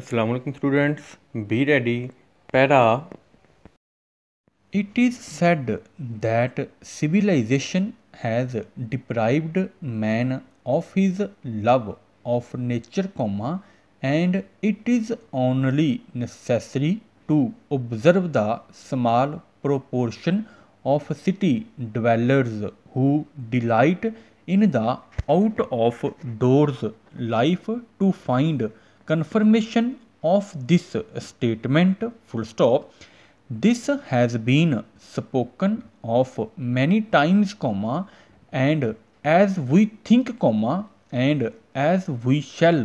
Assalamualaikum students be ready para it is said that civilization has deprived man of his love of nature comma and it is only necessary to observe the small proportion of city dwellers who delight in the out of doors life to find confirmation of this statement full stop this has been spoken of many times comma and as we think comma and as we shall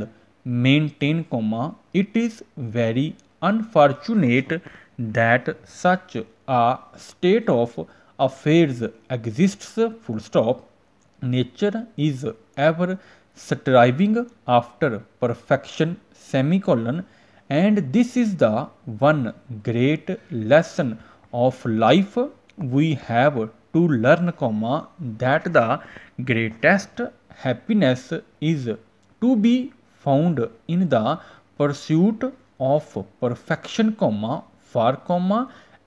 maintain comma it is very unfortunate that such a state of affairs exists full stop nature is ever striving after perfection semicolon and this is the one great lesson of life we have to learn comma that the greatest happiness is to be found in the pursuit of perfection comma far comma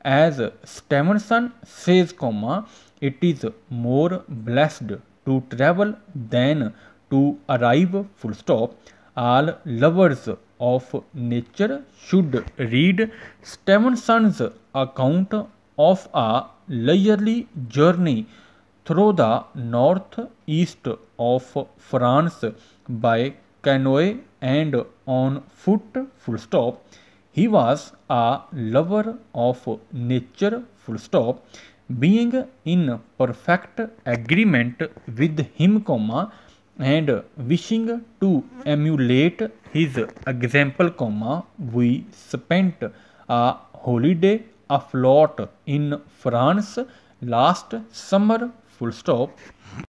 as Stevenson says comma it is more blessed to travel than to arrive full stop, all lovers of nature should read Stevenson's account of a leisurely journey through the northeast of France by canoe and on foot full stop. He was a lover of nature full stop being in perfect agreement with him comma and wishing to emulate his example comma we spent a holiday afloat in france last summer full stop